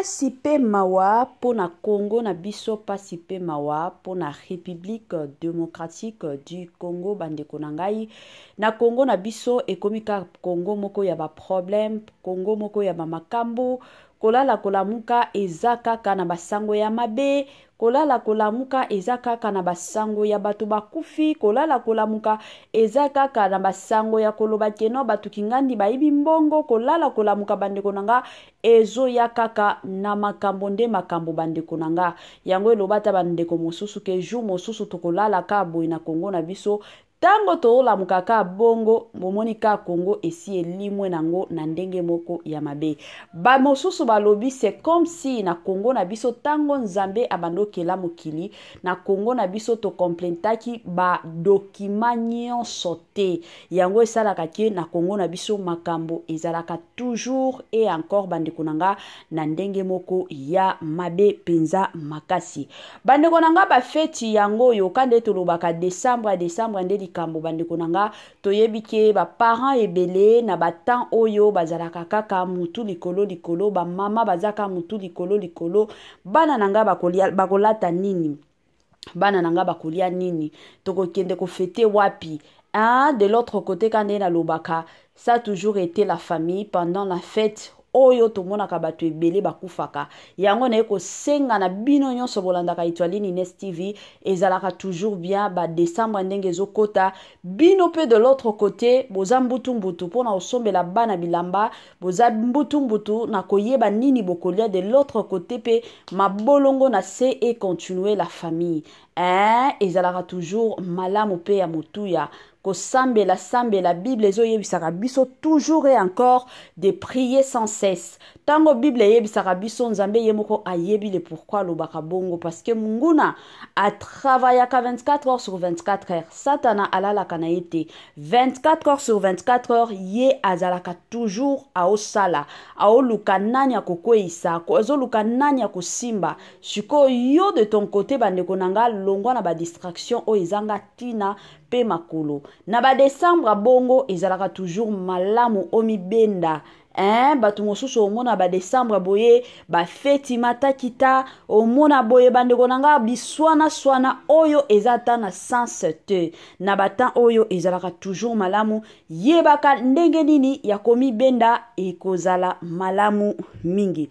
pasi mpe mawa mpona congo na biso pasi mpe mawa mpona république démocratique du congo bandeko na ngai na congo na biso ekomi kaka congo moko ya baproblème congo moko ya bamakambo kolala kolamuka eza kaka na basango ya mabe kolala kolamuka eza kaka na basango ya bato bakufi kolala kolamuka eza kaka na basango ya koloba keno bato kingandi bayibi mbongo kolala kolamuka bandeko na nga ezoya kaka na makambo nde makambo bandeko na nga yango eloba ta bandeko mosusu ke jour mosusu tokolalaka boye na kongo na biso ntango tozolamuka ka bongo bomoni ka kongo esi elimwe nango na ndenge moko ya mabe bamosusu balobi c'est comme si na kongo na biso ntango nzambe abandi okela mokili na kongo na biso tokompletaki badokima nyonso te yango esalaka ke na kongo na biso makambo ezalaka toujours e encore bandeko na nga na ndenge moko ya mabe mpenza makasi bandeko na nga bafeti yango oyo ka nde tolobaka desambra desambra nde likambo bandeko to nga toyebi ke ebele na batan oyo bazalaka kaka mutu likolo ba mama bazaka mutu likolo likolo bana na nga bakolata nini bana nanga nga bakolia nini ko kofete wapi hein? de l'autre côté quand lobaka, lobaka ça toujours été la famille pendant la fête oyo tomonaka bato ebele bakufaka yango naye kosenga na bino nyonso bolandaka etoile nines tv ezalaka toujours bien badesambwa ndenge ezokota bino mpe de l'autre côté boza mbutumbutu mpona kosombela bana bilamba boza mbutumbutu na koyeba nini bokolia de l'autre côté mpe mabolongo na se econtinue la famille hein ezalaka toujours malamu mpe ya motuya la sambe la bible ezoyebisaka biso toujours et encore de prier sans cesse Tango bible eyebisaka biso nzambe ye moko ayebi le pourquoi l'oubaka bongo munguna a travaillaka 24 heures sur 24 heures satana alalaka na ye 24 heures sur 24 heures ye azalaka toujours aosala aoluka nani akokweyisa azoluka nani akosimba sikoyo yo de ton côté bandeko na ba longwa na badistraction oyo ezanga mpe makolo na badesambra bongo ezalaka toujours malamu oyo mibenda hein, bato mosusu omona badesambre boye bafeti matakita omona boye bandeko na ngai biswana-swana oyo eza ta na sanse te na batan oyo ezalaka toujours malamu yebaka ndenge nini ya komibenda ekozala malamu mingi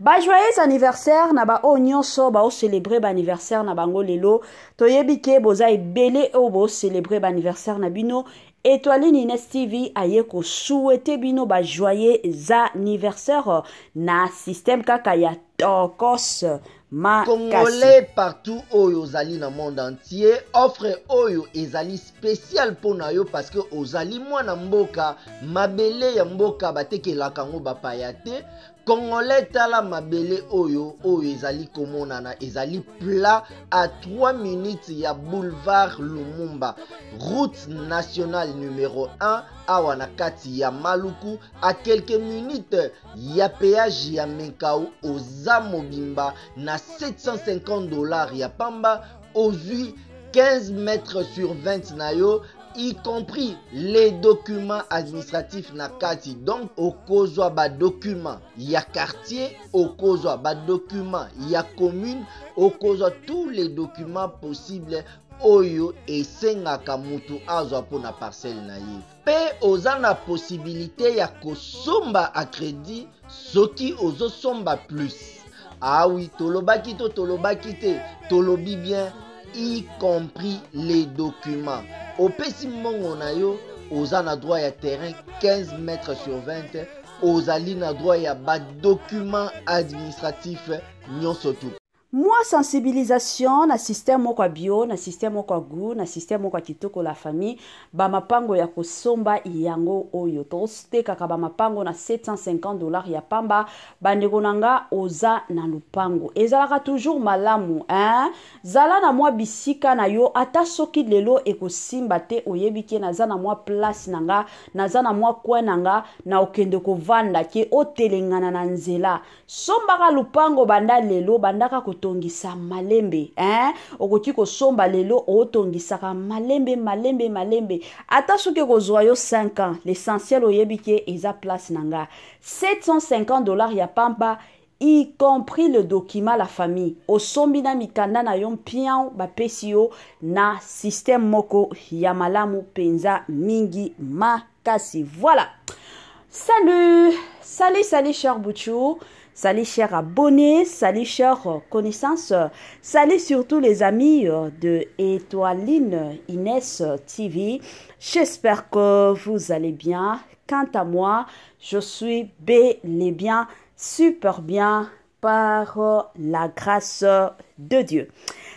bajoyes anniversaire na baoyo nyonso baocelebre baanniversaire na bango lelo toyebi ke boza ebele oyo boocelebre baanniversaire na bino etwali nines tv aye kosuwete bino bazwye za anniversaire na systeme kaka ya tokos Congolais partout oyo ozali na monde entier offre oyo ezali spécial pour yo parce que ozali mwana mboka mabele ya mboka batekelaka yango bapaya te congolais tala mabele oyo oyo ezali komonana ezali plat à 3 minutes ya boulevard lumumba route nationale numéro 1 awa na kati ya maluku à quelques minutes ya péage ya mekau oza mobimba na 750 dollars ya pamba ozwi 15 mètres sur 20 na yo y compris les documents administratifs na kati donc okozwa badocument ya quartier okozwa badocument ya commune okozwa tous les documents possibles oyo esengaka motu azwa mpona parcele na ye mpe oza na posibilité ya kosomba acrédit soki ozosomba plus awi ah tolobaki to tolobaki te tolobi bien y compris les documents opesi mbongo na yo oza na droit ya terrain 15 mètres sur 20 ozali na droit ya badocument administratif nyonso tu mwa sensibilisation na systeme moko ya bio na systeme moko ya gu na systeme moko ya kitoko la famille bamapango ya kosomba yango oyo tokotekaka bamapango na 750 dollar ya pamba bandeko na nga oza na lupango ezalaka toujours malamu hein? zala na mwa bisika na yo ata soki lelo ekosimba te oyebi ke naza na mwa place na nga naza na mwa coin na nga na okende kovanda ke otelengana na nzela sombaka lupango banda lelo bandaka kotongisa malembe eh? okoki kosomba lelo otongisaka malembe malembe malembe ata soki ekozwa yo 5 ans l'essentiel oyebi ke eza place na nga 750 dollar ya pamba y compris le document la famille osombi na mikanda na yo mpian bapesi yo na systeme moko ya malamu mpenza mingi makasi voilà salut salut salut cher bouchou Salut chers abonnés, salut chers connaissances, salut surtout les amis de Étoiline Inès TV. J'espère que vous allez bien. Quant à moi, je suis bel et bien, super bien par la grâce de Dieu.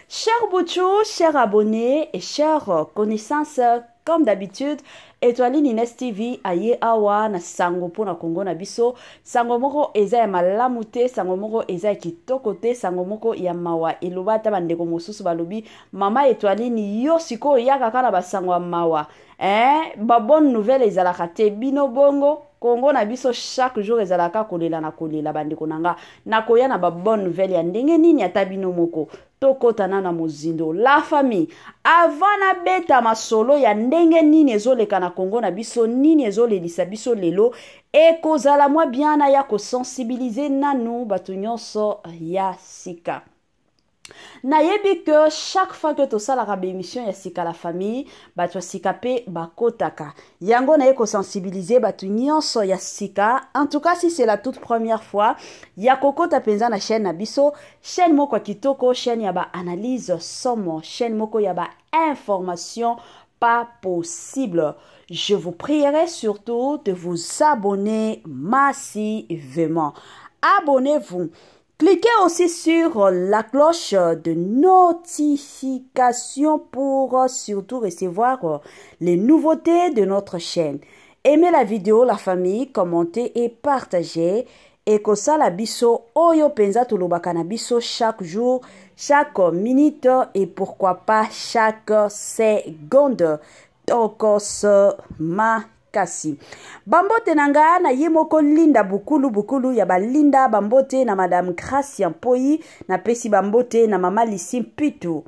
Chers Boutchou, chers abonnés et chers connaissances, comme d'habitude etwali nines tv aye awa na sango mpona kongo na biso sango moko eza ya malamu te sango moko eza ya kitoko te sango moko ya mawa eloba ata bandeko mosusu balobi mama etwalini yo sikoyo ya kaka na basango ya mawa eh? babone nouvelle ezalaka te bino bongo kongo na biso chaque jour ezalaka kolela na kolela bandeko na nga nakoya na babone nouvelle ya ndenge nini ata bino moko tokɔtana na mozindo la famille avant nabeta masolo ya ndenge nini ezoleka na kongo na biso nini ezolelisa biso lelo ekozala mwa biana ya kosensibilize nanu bato nyonso ya sika nayebi que chaque fois que ke la mission ya sika la famille tu si sika ba kotaka. yango sensibiliser tu tu nyonso ya sika en tout cas si c'est la toute première fois ya kokɔta penza na chaîne na biso chaîne moko kitoko chaîne ya analyse somo chaîne moko ya information pas possible je vous prierai surtout de vous abonner massivement abonnez-vous Cliquez aussi sur euh, la cloche euh, de notification pour euh, surtout recevoir les nouveautés de notre chaîne. Aimez la vidéo, la famille, commentez et partagez. Et que ça, la biso, oyo penza biso chaque jour, chaque minute et pourquoi pas chaque seconde. ce matin. makasi bambote na nga na ye moko linda bukulu-bukulu ya balinda bambote na madame gracia mpoi napesi bambote na mama lisi mpitu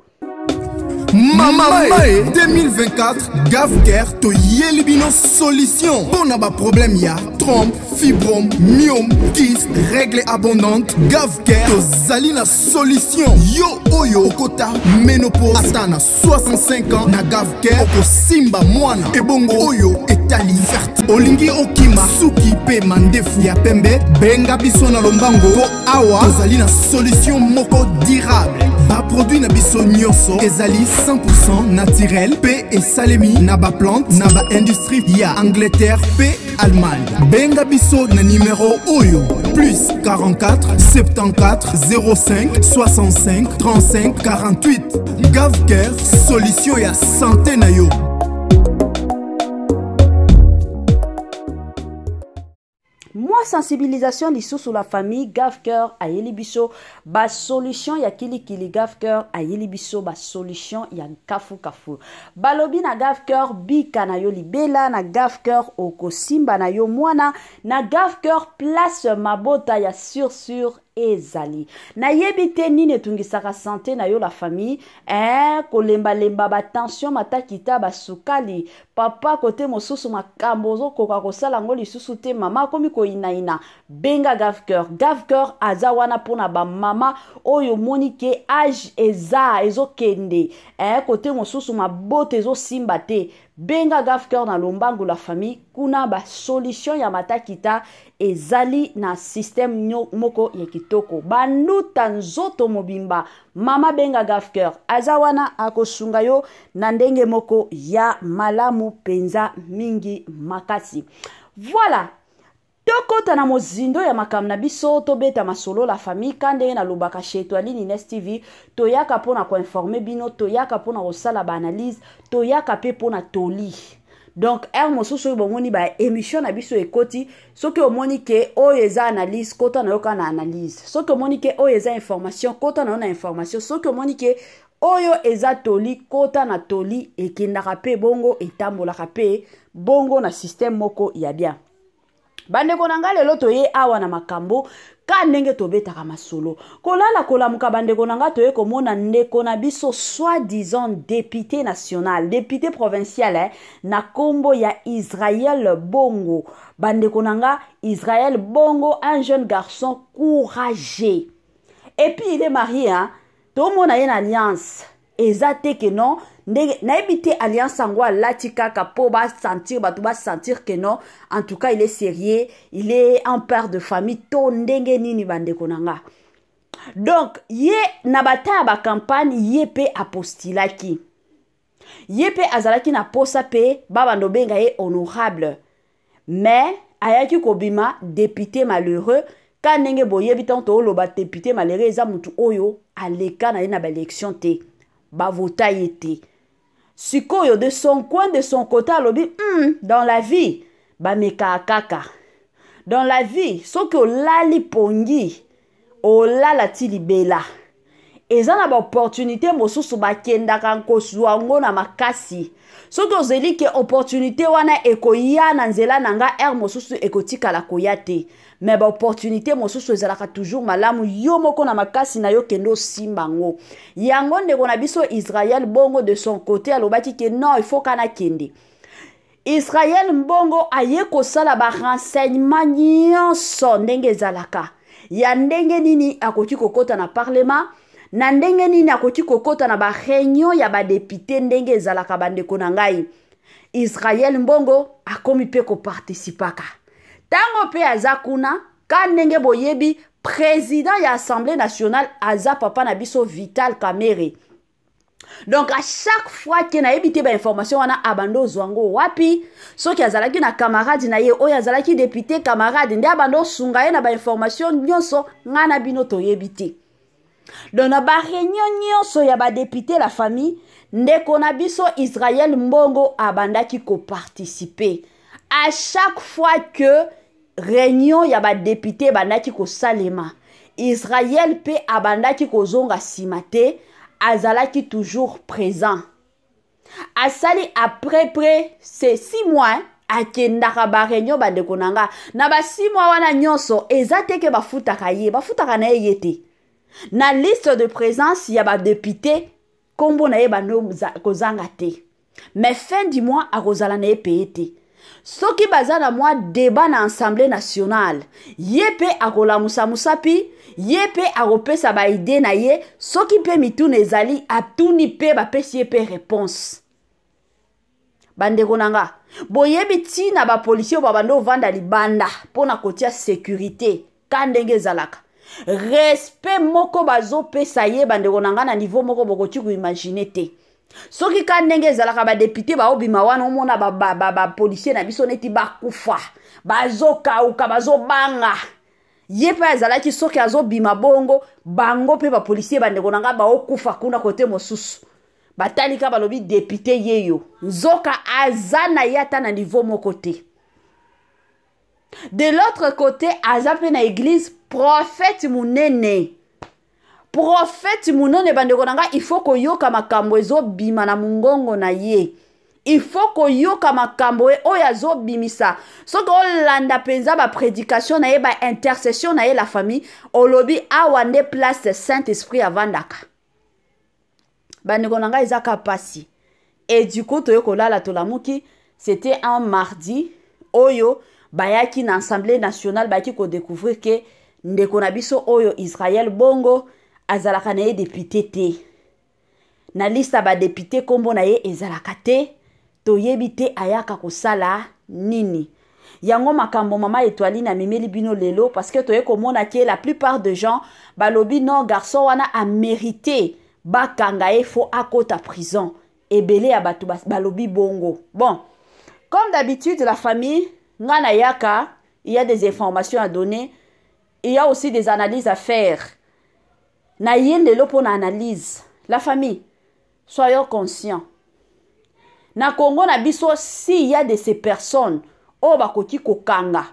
mamae 2024 gafcare toyeli bino solution mpo na baproblème ya trompe fibrome miome kis règle abondante gafcare tozali na solution yo oyo oh, okota menopose ata na 65 ans na gafcare okosimba mwana ebongo oyo etali verte olingi okima suki mpe mandefu ya pembe benga biso na lombango mpo awa tozali na solution moko durable baproduit na biso nyonso ezali 100 naturel mpe esalemi na baplante na baindustrie ya angleterre mpe allemagne benga biso na nimero oyo plus 44 74 05 65 35 48 gavcare solution ya sante na yo sensibilisation sensibilisation sur la famille gafcœur ayeli biso solution ya kili gafcœur solution biso solution ya kafu balobi na coeur bika na yo libela na oko okosimba na yo mwana na cœur place ma mabota ya sur ezali nayebi te nini etungisaka sante na yo la famille eh, kolembalemba batension matakita basukali papa kote mosusu makambo ozokoka kosala yango lisusu te mama akomi koyinaina benga gaveceur gaveceur aza wana mpona bamama oyo omoni ke age eza ezokende eh, kote mosusu mabote ezosimba te benga gafcœur na lombangu la famille kuna basolution ya matakita ezali na systeme moko ya kitoko banduta nzoto mobimba mama benga gafcœur aza wana akosunga yo na ndenge moko ya malamu mpenza mingi makasi voilà tokɔta na mozindo ya makambo na biso tobeta masolola famille ka ndenge nalobaka chez toaline ines tv toyaka mpo na koinforme bino toyaka mpo na kosala baanalyse toyaka mpe mpo na toli donc r mosusu oyo bomoni baémission na biso ekoti soki omoni ke oyo eza analyse kota na yo kaka na analyse soki omoni ke oyo eza information kota na yo na information soki omoni ke oyo eza toli kota na toli ekendaka mpe bongo etambolaka mpe bongo na systeme moko ya bien Bande konanga le loto toye awa na makambo ka ndenge tobetaka masolo kolala kolamuka Bande konanga toye komona ndeko soi-disant député national député provincial hein, na kombo ya Israël bongo Bande konanga Israël bongo un jeune garçon courageux Et puis, il est marié hein, tomona a une alliance Ezate que ke non ndenge nayebi te alliance yango alati kaka mpo basentir bato basentir ke non en tout cas il est sérieux il est un père de famille to ndenge nini bandeko na nga donc ye na bata ya bakampagne ye mpe apostilaki ye mpe azalaki na posa mpe babanda obenga ye honorable mais ayaki kobima député malheureux ka ndenge boyebi ntango tooloba député malheureux eza motu oyo aleka na ye na baélection te bavota ye te sikoyo de son coin de son côté alobi mm, dans la vie bamekaka kaka dans la vie soki olali pongi olala ti libela eza na baopportunité mosusu bakendaka kozwa yango na makasi soki ozeli ke opportunité wana ekoya na nzela na nga aire mosusu ekotikala koya te me baopportunité mosusu ezalaka toujours malamu yo moko na makasi na yo kende osimba yango yango ndeko na biso israel bongo de son côté alobaki ke non ifoka nakende israel mbongo aye kosala barenseignement nyonso ndenge ezalaka ya ndenge nini akoki kokɔta na parlement na ndenge nini akoki kokota na bareunion ya badepute ndenge ezalaka bandeko na ngai israel mbongo akomi mpe kopartisipaka ntango mpe aza kuna ka ndenge boyebi président ya assemblée nationale aza papa na biso vital camere donk a chaque fois ke nayebi te bainformation wana abanda ozwa yango wapi soki azalaki na kamarade na ye oyo azalaki depute kamarade nde abanda osunga ye na bainformation nyonso ngai na bino toyebi te don na bareunion nyonso ya badepute la famille ndeko na biso israel mbongo abandaki kopartisipe à chaque fois que réunion ya badepute ebandaki kosalema israel mpe abandaki kozonga nsima te azalaki toujours présent asali après près se six mois akendaka bareunion bandeko na nga na basi mois wana nyonso eza te ke bafutaka ye bafutaka na ye ye te na liste de présence ya badepute nkombo na ye bando kozanga te me fin du mois akozala na ye peye te soki baza na mwa deba na assemble nationale ye mpe akolamusa musapi ye mpe akopesa baide na ye soki mpe mituna ezali atuni mpe bapesi ye mpe réponse bandeko na nga boyebi ntina bapolisi oyo babande ovanda libanda mpo na kotia sekurité ka ndenge ezalaka respect moko bazopesa ye bandeko na ngai na niveau moko bokoki koimagine te soki ka ndenge ezalaka badepute baobima wana omona bapolisier ba, ba, na biso neti bakufa bazokauka bazobanga ye mpe azalaki soki azobima bongo bango mpe bapolisier bandeko na ngai baokufa kuna kote mosusu batalika balobi depute yeyo nzoka aza na ye ata na niveau moko te de l'autre côté aza mpe na église Prophète profeti prophète Prophet il bandeko que yo kama koyoka makambo bima na mungongo na ye ifo koyoka makambo e oyazo bimisa. azobimisa landa penza ba prédication na ye intercession na ye la famille olobi lobi awande place saint esprit avandaka daka. na ngai ezaka pasi Et du coup toye la muki, c'était un mardi oyo bayaki na assemblée nationale bayaki découvrir que ndeko na biso oyo israel bongo azalaka na ye depute te na lista ba kombo na ye ezalaka te toyebi aya ayaka kosala nini yango makambo mama na mimeli bino lelo que toye komona ke la plupart de gens balobi non garçon wana mérité bakanga ye fo akota prison ebele ya bato balobi bongo bon comme d'habitude la famille ngana yaka, il y a des informations à donner il y a aussi des analyses à faire. Nayende lopo na analyse. La famille, Soyez conscient. Na Congo na biso, si y a de ces personnes, oh bakoti kokanga.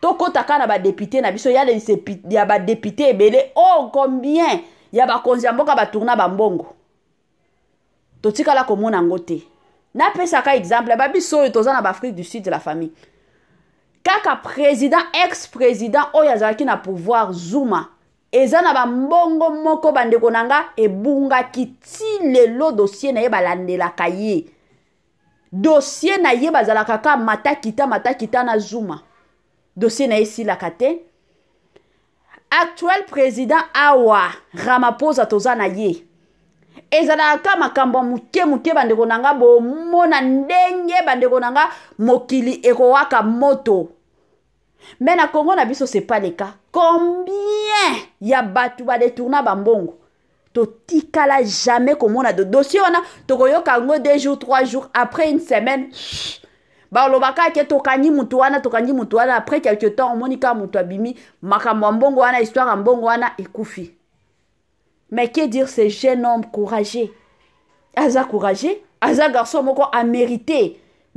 Toko takana na député na biso y y a a ba depute ebele oh combien ya bakonzi ya mboka batourna bambongo totikala komona Na pe saka exemple babiso biso toza ba Afrique du sud de la famille kaka président ex-président oyo azalaki na pouvoir zuma eza na bambongo moko bandeko na nga ebungaki ti lelo dosie na ye balandelaka ye dosie na ye bazalaka ka matakita matakita na zuma dosie na ye esilaka te actuel président awa ramaphosa toza na ye ezalaka ka makambo ya moke moke bandeko na nga bomona ndenge bandeko na nga mokili ekowaka moto mais na kongo na biso c'est pas le cas combien y a ya va détourner bambongo tikala jamais on komona de dossier to tokoyoka yango deux jours trois jours après une semaine balobaka ake tokangi motu wana kanyi motu wana après quelques temps on kaka motu abimi makambo mbongo wana histoire ya mbongo wana ekufi mais que dire ces jeune homme courageux aza courageux aza garçon moko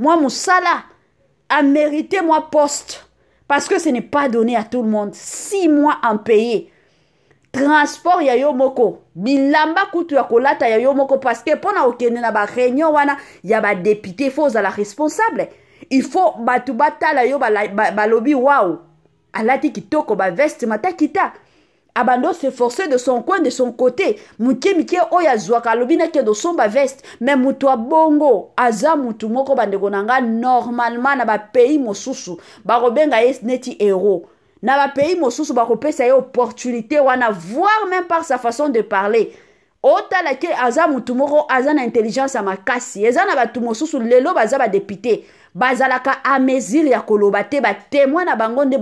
mon sala a mérité moi, poste parce que ce n'est pas donné à tout le monde. Six mois en payé. transport ya yo moko bilamba kutu ya kolata ya yo moko que pona okende na réunion wana ya ba député, faut la responsable il faut bato batala yo la ba, ba, lobby wao alati kitoko veste, mata kita abando forcé de son coin de son côté moke mike zwaka, lobina ke do somba, veste Mais moutoua, bongo, aza motu moko bandeko na normalement na pays mosusu barobenga, es neti héros na pays mosusu bakopesa ye opportunité wana voir même par sa façon de parler Ota, ke aza tumoro moko aza na intelligence amakasi. makasi eza na bato mosusu lelo baza député bazalaka kolo ya kolobate ba témoin na bango nde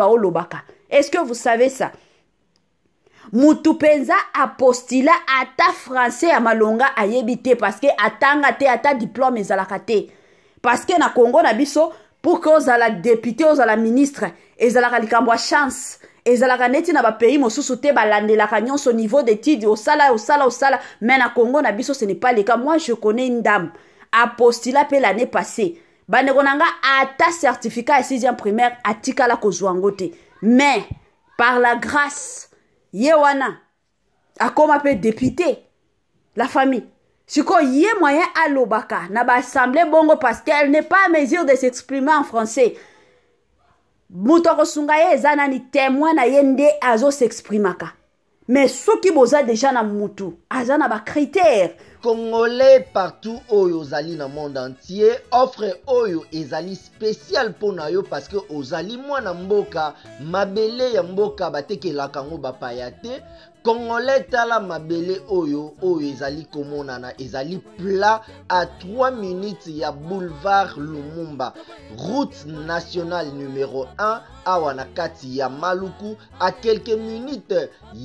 est ce que vous savez ça mutu penza apostila ata français ya malonga à parce que atanga te ata diplôme ezalaka parce que na Congo na biso pour la ozala député ozala ministre ezalaka likambo chance ezalaka neti na ba pays mosusu la balandelaka nyonso niveau d'étude osala osala osala mais na Congo na biso ce n'est pas le cas moi je connais une dame apostila pe l'année passée Ba konanga ata certificat et 6 primaire atikala la ko mais par la grâce ye wana akóma mpe député la famille sikoyo ye moyen alobaka na baassemblé bongo parce que elle n'est pas à mesure de s'exprimer en français moto akosunga ye eza nani témoin na ye nde azosexprimaka mais soki boza deja na mutu aza na bacritère bacongolais partout oyo ozali na monde entier offre oyo ezali spécial mpo na yo parceke ozali mwana mboka mabele ya mboka batekelaka yango bapaya te congolais tala mabele oyo oyo ezali komonana ezali pla à 3 minutes ya boulevard lumumba route nationale numéro 1 awa na kati ya maluku à quelques minutes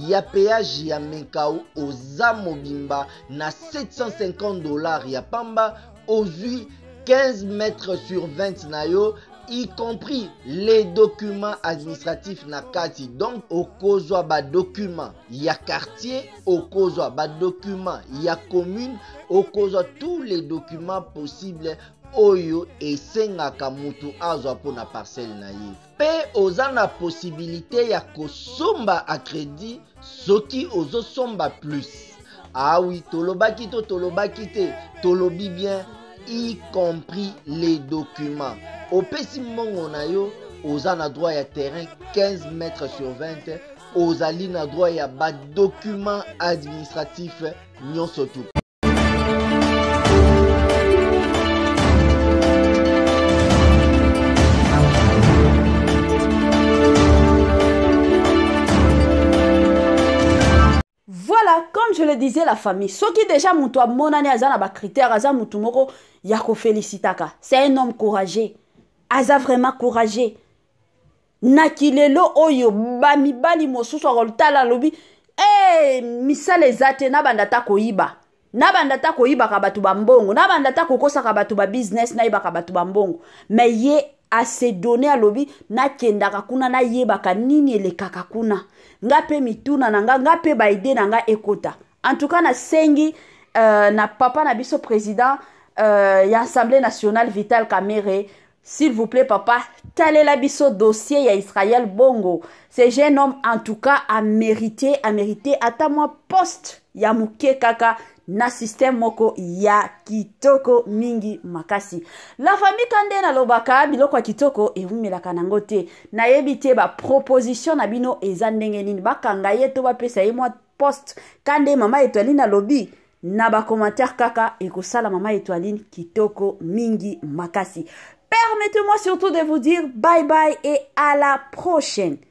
ya péage ya menkau oza mobimba na 750 dollars ya pamba ozwi 15 mètres sur 20 na yo y compris les documents administratifs na kati donc okozwa badocument ya quartier okozwa badocument ya commune okozwa tous les documents possibles oyo esengaka motu azwa mpona parcele na ye mpe oza na posibilite ya kosomba akredi soki ozosomba plus awi ah tolobaki to tolobaki te tolobi bien y compris les documents Au on a yo oza na droit ya terrain 15 mètres sur 20 ozali na droit ya documents administratif nyonso surtout... Voilà, comme je le disais, la famille, ce qui déjà mon toit, mon année, azana critère, azana yako félicitaka. C'est un homme courageux. aza vraiment courage naki lelo oyo bamibali mosusu akotala alobi e eh, misala eza te nabanda ta koyiba nabanda ta koyibaka bato bambongo nabanda ta kokosaka bato babusiness nayebaka bato bambongo me ye asedone alobi nakendaka kuna nayebaka nini elekaka kuna nga mpe mituna na nga nga mpe baide na nga ekota antuka nasengi uh, na papa na biso président uh, ya assemblée nationale vital camere s'il vous plaît papa talela biso dossier ya israel bongo ce jeune homme en tout cas amérité amérité ata mwa poste ya moke kaka na systeme moko ya kitoko mingi makasi la famille ka nde nalobaka biloko ya kitoko ewumelaka nango te nayebi te baproposition na bino eza ndenge nini bakanga ye to bapesa ye mwa poste ka nde mama etoaline alobi na bacommentaire kaka ekosala mama etoaline kitoko mingi makasi permettez-moi surtout de vous dire bye bye et à la prochaine.